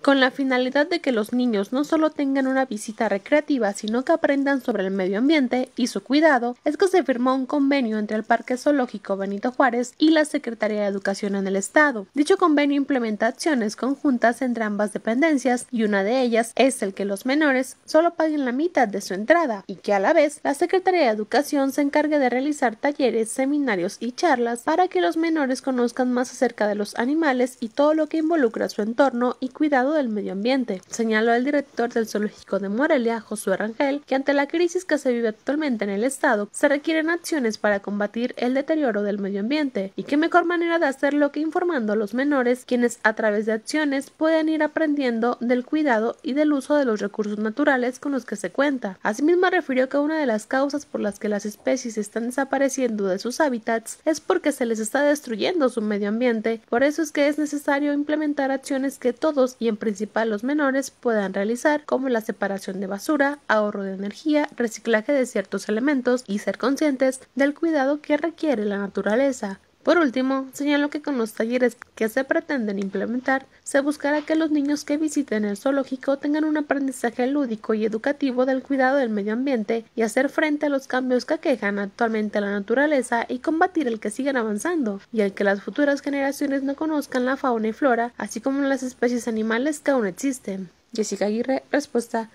con la finalidad de que los niños no solo tengan una visita recreativa, sino que aprendan sobre el medio ambiente y su cuidado, es que se firmó un convenio entre el Parque Zoológico Benito Juárez y la Secretaría de Educación en el Estado. Dicho convenio implementa acciones conjuntas entre ambas dependencias y una de ellas es el que los menores solo paguen la mitad de su entrada y que a la vez la Secretaría de Educación se encargue de realizar talleres, seminarios y charlas para que los menores conozcan más acerca de los animales y todo lo que involucra su entorno y cuidado del medio ambiente, señaló el director del Zoológico de Morelia, Josué Rangel, que ante la crisis que se vive actualmente en el Estado, se requieren acciones para combatir el deterioro del medio ambiente, y qué mejor manera de hacerlo que informando a los menores, quienes a través de acciones pueden ir aprendiendo del cuidado y del uso de los recursos naturales con los que se cuenta. Asimismo, refirió que una de las causas por las que las especies están desapareciendo de sus hábitats es porque se les está destruyendo su medio ambiente, por eso es que es necesario implementar acciones que todos y en principal los menores puedan realizar, como la separación de basura, ahorro de energía, reciclaje de ciertos elementos y ser conscientes del cuidado que requiere la naturaleza. Por último, señaló que con los talleres que se pretenden implementar, se buscará que los niños que visiten el zoológico tengan un aprendizaje lúdico y educativo del cuidado del medio ambiente y hacer frente a los cambios que aquejan actualmente la naturaleza y combatir el que sigan avanzando y el que las futuras generaciones no conozcan la fauna y flora, así como las especies animales que aún existen. Jessica Aguirre, respuesta